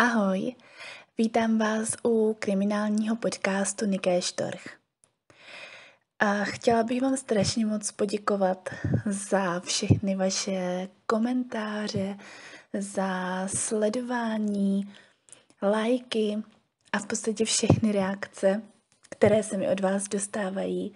Ahoj, vítám vás u kriminálního podcastu Niké Štorch. A chtěla bych vám strašně moc poděkovat za všechny vaše komentáře, za sledování, lajky a v podstatě všechny reakce, které se mi od vás dostávají.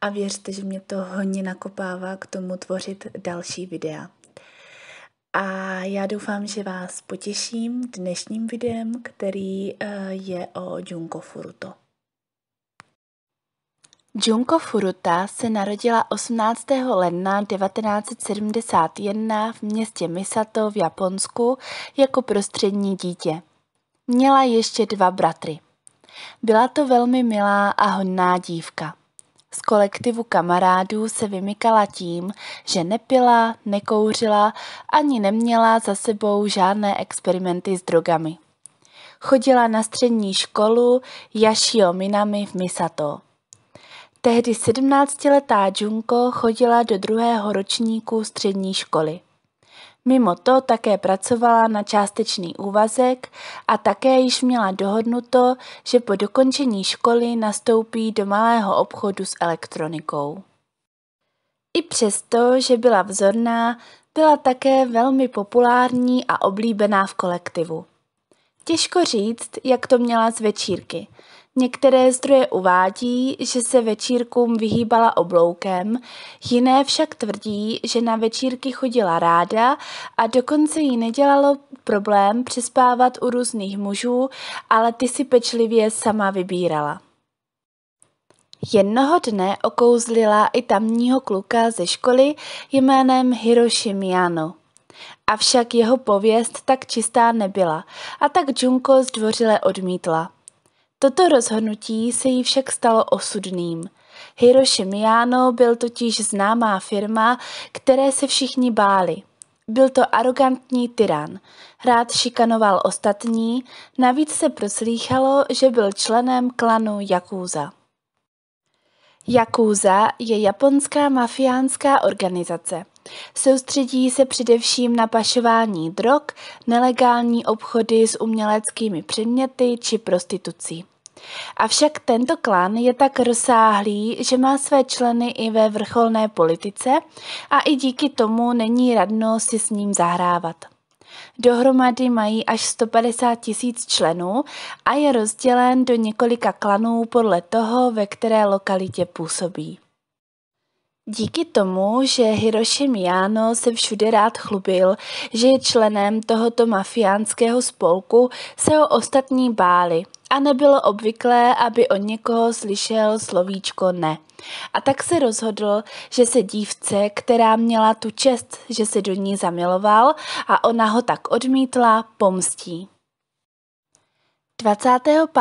A věřte, že mě to hodně nakopává k tomu tvořit další videa. A já doufám, že vás potěším dnešním videem, který eh, je o Junko Furuto. Junko Furuta se narodila 18. ledna 1971 v městě Misato v Japonsku jako prostřední dítě. Měla ještě dva bratry. Byla to velmi milá a hodná dívka z kolektivu kamarádů se vymykala tím, že nepila, nekouřila ani neměla za sebou žádné experimenty s drogami. Chodila na střední školu Yashio Minami v Misato. Tehdy 17-letá Junko chodila do druhého ročníku střední školy. Mimo to také pracovala na částečný úvazek a také již měla dohodnuto, že po dokončení školy nastoupí do malého obchodu s elektronikou. I přesto, že byla vzorná, byla také velmi populární a oblíbená v kolektivu. Těžko říct, jak to měla z večírky – Některé zdroje uvádí, že se večírkům vyhýbala obloukem, jiné však tvrdí, že na večírky chodila ráda a dokonce jí nedělalo problém přespávat u různých mužů, ale ty si pečlivě sama vybírala. Jednoho dne okouzlila i tamního kluka ze školy jménem Hiroshi Miano. Avšak jeho pověst tak čistá nebyla a tak Junko zdvořile odmítla – Toto rozhodnutí se jí však stalo osudným. Hiroshi Miyano byl totiž známá firma, které se všichni báli. Byl to arrogantní tyran. Rád šikanoval ostatní, navíc se proslýchalo, že byl členem klanu Yakuza. Yakuza je japonská mafiánská organizace. Soustředí se především na pašování drog, nelegální obchody s uměleckými předměty či prostitucí. Avšak tento klan je tak rozsáhlý, že má své členy i ve vrcholné politice a i díky tomu není radno si s ním zahrávat. Dohromady mají až 150 tisíc členů a je rozdělen do několika klanů podle toho, ve které lokalitě působí. Díky tomu, že Hiroshi Miyano se všude rád chlubil, že je členem tohoto mafiánského spolku, se ho ostatní báli a nebylo obvyklé, aby od někoho slyšel slovíčko ne. A tak se rozhodl, že se dívce, která měla tu čest, že se do ní zamiloval a ona ho tak odmítla, pomstí. 25.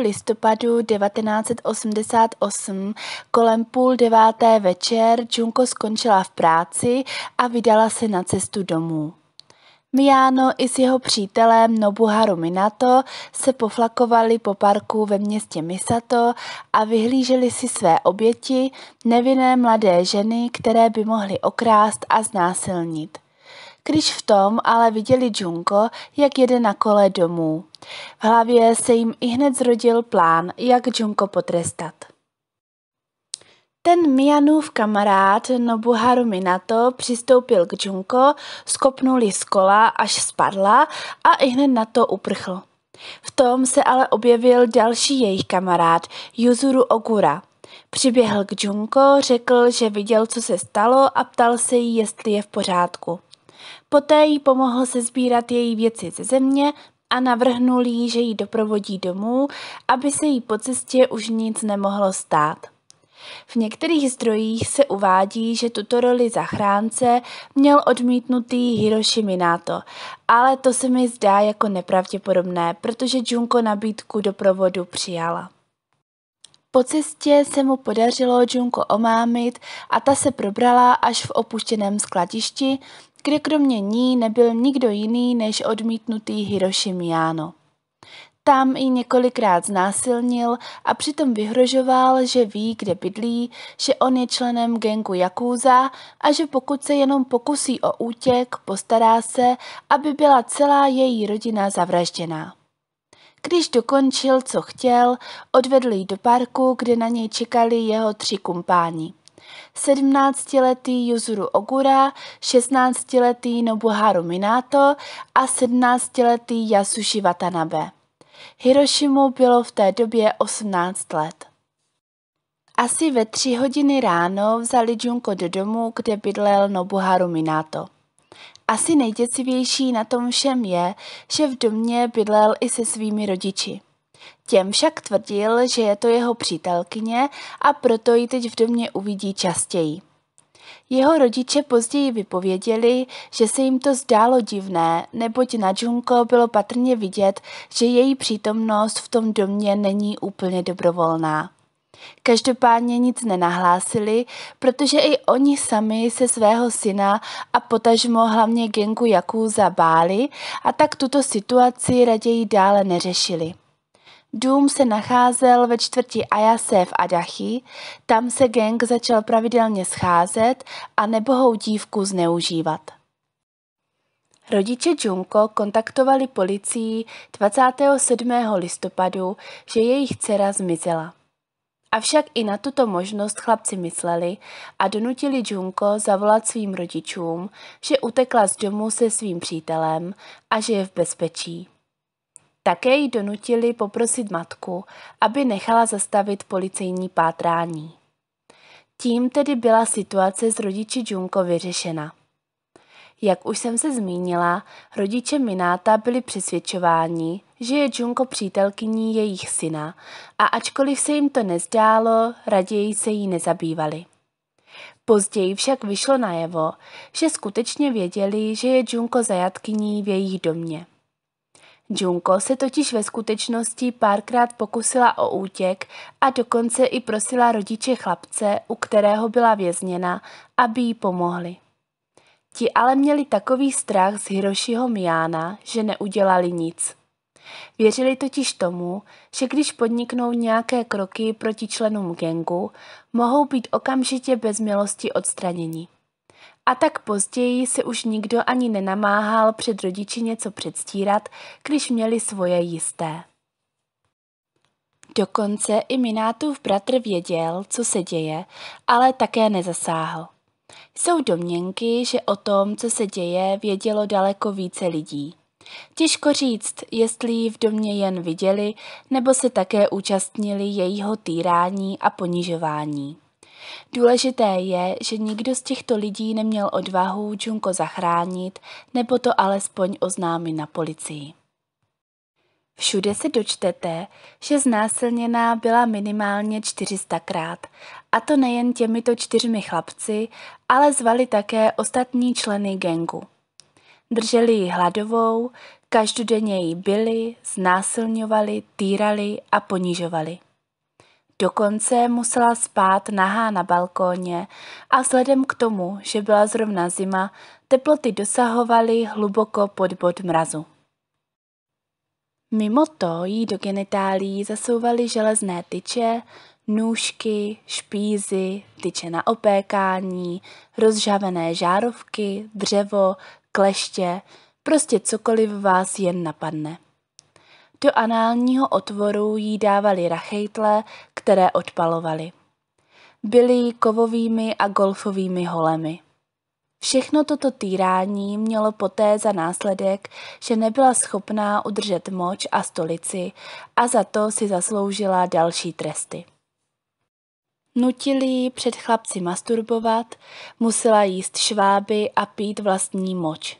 listopadu 1988 kolem půl deváté večer Junko skončila v práci a vydala se na cestu domů. Miano i s jeho přítelem Nobuharu Minato se poflakovali po parku ve městě Misato a vyhlíželi si své oběti, nevinné mladé ženy, které by mohly okrást a znásilnit. Když v tom ale viděli Junko, jak jede na kole domů. V hlavě se jim i hned zrodil plán, jak Junko potrestat. Ten Mianův kamarád Nobuharu Minato přistoupil k Junko, skopnul ji z kola, až spadla a i hned na to uprchl. V tom se ale objevil další jejich kamarád, Yuzuru Ogura. Přiběhl k Junko, řekl, že viděl, co se stalo a ptal se jí, jestli je v pořádku. Poté jí pomohl sbírat její věci ze země a navrhnul jí, že ji doprovodí domů, aby se jí po cestě už nic nemohlo stát. V některých zdrojích se uvádí, že tuto roli zachránce měl odmítnutý Hiroshi Minato, ale to se mi zdá jako nepravděpodobné, protože Junko nabídku doprovodu přijala. Po cestě se mu podařilo Junko omámit a ta se probrala až v opuštěném skladišti, kde kromě ní nebyl nikdo jiný než odmítnutý Hiroshi Miano. Tam i několikrát znásilnil a přitom vyhrožoval, že ví, kde bydlí, že on je členem gengu Jakúza a že pokud se jenom pokusí o útěk, postará se, aby byla celá její rodina zavražděná. Když dokončil, co chtěl, odvedl ji do parku, kde na něj čekali jeho tři kumpáni. 17-letý Yuzuru Ogura, 16-letý Nobuharu Minato a 17-letý Yasushi Watanabe. Hirošimu bylo v té době 18 let. Asi ve tři hodiny ráno vzali Junko do domu, kde bydlel Nobuharu Minato. Asi nejděcivější na tom všem je, že v domě bydlel i se svými rodiči. Těm však tvrdil, že je to jeho přítelkyně a proto ji teď v domě uvidí častěji. Jeho rodiče později vypověděli, že se jim to zdálo divné, neboť na Junko bylo patrně vidět, že její přítomnost v tom domě není úplně dobrovolná. Každopádně nic nenahlásili, protože i oni sami se svého syna a potažmo hlavně genku Jaků zabáli a tak tuto situaci raději dále neřešili. Dům se nacházel ve čtvrti Ayase v Adachi, tam se gang začal pravidelně scházet a nebohou dívku zneužívat. Rodiče Junko kontaktovali policii 27. listopadu, že jejich dcera zmizela. Avšak i na tuto možnost chlapci mysleli a donutili Junko zavolat svým rodičům, že utekla z domu se svým přítelem a že je v bezpečí. Také ji donutili poprosit matku, aby nechala zastavit policejní pátrání. Tím tedy byla situace s rodiči Junko vyřešena. Jak už jsem se zmínila, rodiče Mináta byli přesvědčováni, že je Junko přítelkyní jejich syna a ačkoliv se jim to nezdálo, raději se jí nezabývali. Později však vyšlo najevo, že skutečně věděli, že je Junko zajatkyní v jejich domě. Junko se totiž ve skutečnosti párkrát pokusila o útěk a dokonce i prosila rodiče chlapce, u kterého byla vězněna, aby jí pomohli. Ti ale měli takový strach z Hirošiho Miana, že neudělali nic. Věřili totiž tomu, že když podniknou nějaké kroky proti členům gengu, mohou být okamžitě bez milosti odstraněni a tak později se už nikdo ani nenamáhal před rodiči něco předstírat, když měli svoje jisté. Dokonce i Minátův bratr věděl, co se děje, ale také nezasáhl. Jsou domněnky, že o tom, co se děje, vědělo daleko více lidí. Těžko říct, jestli ji v domě jen viděli, nebo se také účastnili jejího týrání a ponižování. Důležité je, že nikdo z těchto lidí neměl odvahu Junko zachránit nebo to alespoň oznámit na policii. Všude se dočtete, že znásilněná byla minimálně 400krát, a to nejen těmito čtyřmi chlapci, ale zvali také ostatní členy gengu. Drželi ji hladovou, každodenně ji byli, znásilňovali, týrali a ponižovali. Dokonce musela spát nahá na balkóně a vzhledem k tomu, že byla zrovna zima, teploty dosahovaly hluboko pod bod mrazu. Mimo to jí do genitálií zasouvaly železné tyče, nůžky, špízy, tyče na opékání, rozžavené žárovky, dřevo, kleště, prostě cokoliv vás jen napadne. Do análního otvoru jí dávali rachejtle, které odpalovali. Byli kovovými a golfovými holemi. Všechno toto týrání mělo poté za následek, že nebyla schopná udržet moč a stolici a za to si zasloužila další tresty. Nutili ji před chlapci masturbovat, musela jíst šváby a pít vlastní moč.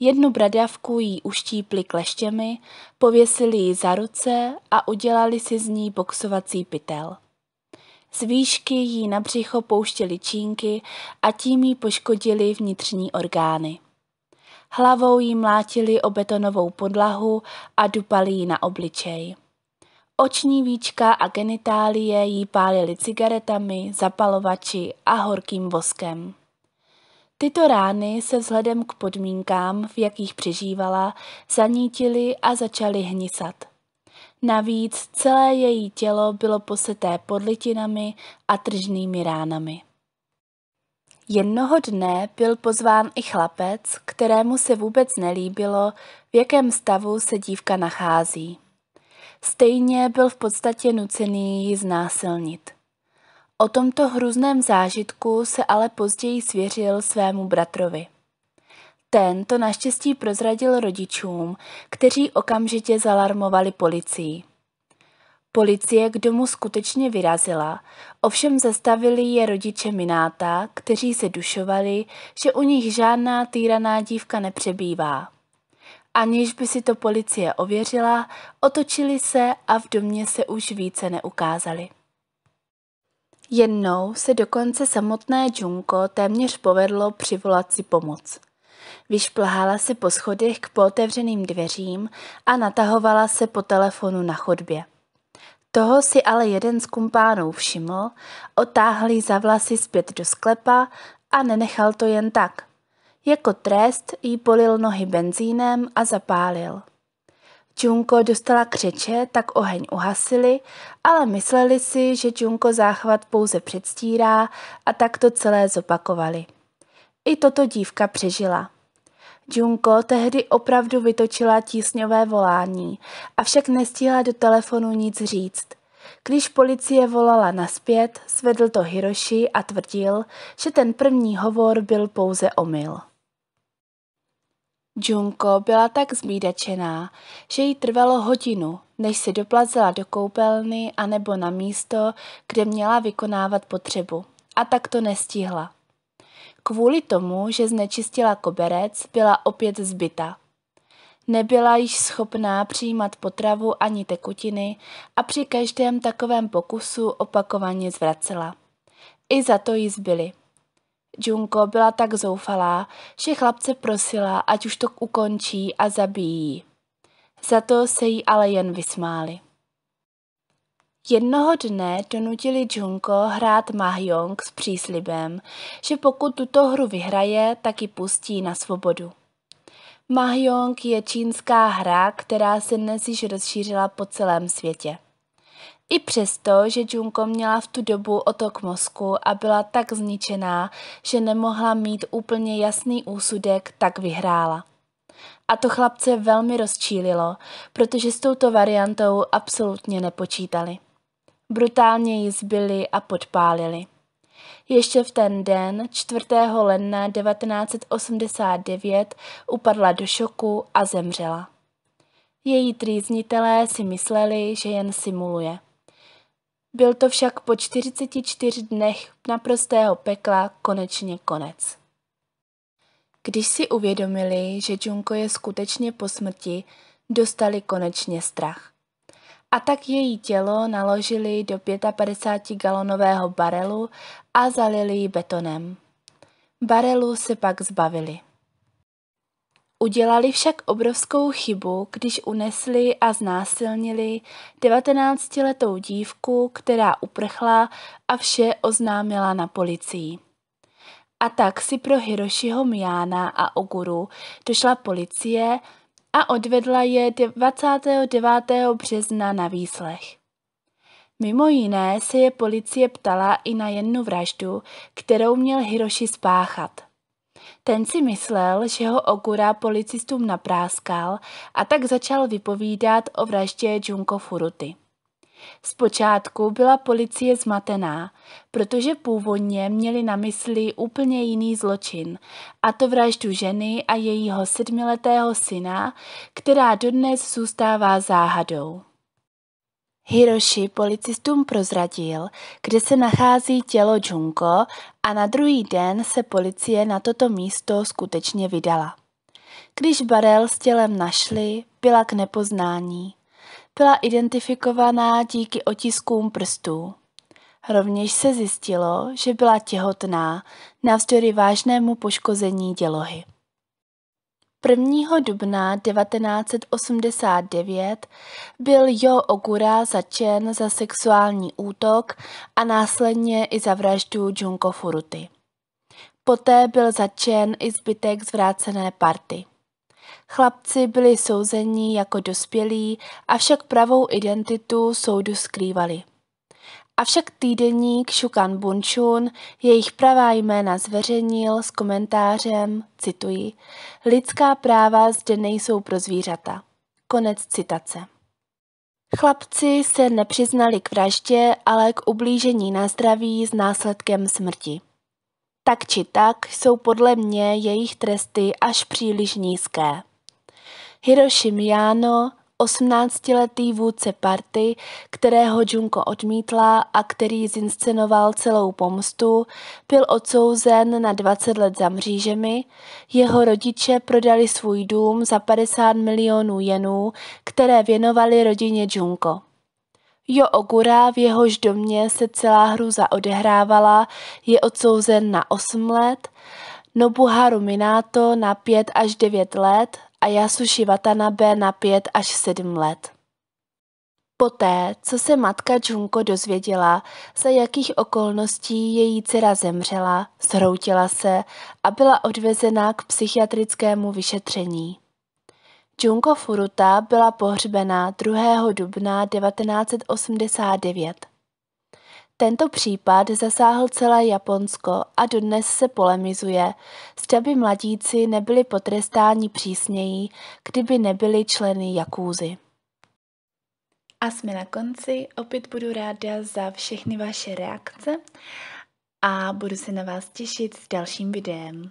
Jednu bradavku jí uštípli kleštěmi, pověsili ji za ruce a udělali si z ní boxovací pytel. Z výšky jí na břicho pouštěli čínky a tím jí poškodili vnitřní orgány. Hlavou jí mlátili o betonovou podlahu a dupali jí na obličej. Oční víčka a genitálie jí pálili cigaretami, zapalovači a horkým voskem. Tyto rány se vzhledem k podmínkám, v jakých přežívala, zanítily a začaly hnisat. Navíc celé její tělo bylo poseté podlitinami a tržnými ránami. Jednoho dne byl pozván i chlapec, kterému se vůbec nelíbilo, v jakém stavu se dívka nachází. Stejně byl v podstatě nucený ji znásilnit. O tomto hrůzném zážitku se ale později svěřil svému bratrovi. Ten to naštěstí prozradil rodičům, kteří okamžitě zalarmovali policii. Policie k domu skutečně vyrazila, ovšem zastavili je rodiče Mináta, kteří se dušovali, že u nich žádná týraná dívka nepřebývá. Aniž by si to policie ověřila, otočili se a v domě se už více neukázali. Jednou se dokonce samotné Junko téměř povedlo přivolat si pomoc. Vyšplhala se po schodech k pootevřeným dveřím a natahovala se po telefonu na chodbě. Toho si ale jeden z kumpánů všiml, otáhl za vlasy zpět do sklepa a nenechal to jen tak. Jako trest jí polil nohy benzínem a zapálil. Čunko dostala křeče, tak oheň uhasili, ale mysleli si, že Čunko záchvat pouze předstírá a tak to celé zopakovali. I toto dívka přežila. Junko tehdy opravdu vytočila tísňové volání, avšak nestihla do telefonu nic říct. Když policie volala naspět, svedl to Hiroshi a tvrdil, že ten první hovor byl pouze omyl. Junko byla tak zbídačená, že jí trvalo hodinu, než se doplazila do koupelny a nebo na místo, kde měla vykonávat potřebu. A tak to nestihla. Kvůli tomu, že znečistila koberec, byla opět zbyta. Nebyla již schopná přijímat potravu ani tekutiny a při každém takovém pokusu opakovaně zvracela. I za to jí zbyly. Junko byla tak zoufalá, že chlapce prosila, ať už to ukončí a zabijí. Za to se jí ale jen vysmáli. Jednoho dne donutili Junko hrát Mahjong s příslibem, že pokud tuto hru vyhraje, tak ji pustí na svobodu. Mahjong je čínská hra, která se dnes již rozšířila po celém světě. I přesto, že Junko měla v tu dobu otok mozku a byla tak zničená, že nemohla mít úplně jasný úsudek, tak vyhrála. A to chlapce velmi rozčílilo, protože s touto variantou absolutně nepočítali. Brutálně ji zbyli a podpálili. Ještě v ten den, 4. ledna 1989, upadla do šoku a zemřela. Její trýznitelé si mysleli, že jen simuluje. Byl to však po 44 dnech naprostého pekla konečně konec. Když si uvědomili, že Junko je skutečně po smrti, dostali konečně strach. A tak její tělo naložili do 55 galonového barelu a zalili ji betonem. Barelu se pak zbavili. Udělali však obrovskou chybu, když unesli a znásilnili 19-letou dívku, která uprchla a vše oznámila na policii. A tak si pro Hirošiho Miána a Oguru došla policie a odvedla je 29. března na výslech. Mimo jiné se je policie ptala i na jednu vraždu, kterou měl Hiroši spáchat. Ten si myslel, že ho Ogura policistům napráskal a tak začal vypovídat o vraždě Junko Furuty. Zpočátku byla policie zmatená, protože původně měli na mysli úplně jiný zločin, a to vraždu ženy a jejího sedmiletého syna, která dodnes zůstává záhadou. Hiroshi policistům prozradil, kde se nachází tělo Junko a na druhý den se policie na toto místo skutečně vydala. Když barel s tělem našli, byla k nepoznání. Byla identifikovaná díky otiskům prstů. Rovněž se zjistilo, že byla těhotná navzdory vážnému poškození dělohy. 1. dubna 1989 byl Jo Ogura začen za sexuální útok a následně i za vraždu Junko Furuty. Poté byl začen i zbytek zvrácené party. Chlapci byli souzeni jako dospělí, avšak pravou identitu soudu skrývali. Avšak týdeník Šukan Bunčun jejich pravá jména zveřejnil s komentářem, cituji, lidská práva zde nejsou pro zvířata. Konec citace. Chlapci se nepřiznali k vraždě, ale k ublížení na zdraví s následkem smrti. Tak či tak jsou podle mě jejich tresty až příliš nízké. Hiroshi Miyano, osmnáctiletý vůdce party, kterého Junko odmítla a který zinscenoval celou pomstu, byl odsouzen na 20 let za mřížemi, jeho rodiče prodali svůj dům za 50 milionů jenů, které věnovali rodině Junko. Jo Ogura, v jehož domě se celá hruza odehrávala, je odsouzen na 8 let, Nobuharu Minato na 5 až 9 let, a Yasushi Watanabe na pět až sedm let. Poté, co se matka Junko dozvěděla, za jakých okolností její dcera zemřela, zhroutila se a byla odvezena k psychiatrickému vyšetření. Junko Furuta byla pohřbena 2. dubna 1989. Tento případ zasáhl celé Japonsko a dodnes se polemizuje, zda by mladíci nebyli potrestáni přísněji, kdyby nebyli členy jakúzy. A jsme na konci, opět budu ráda za všechny vaše reakce a budu se na vás těšit s dalším videem.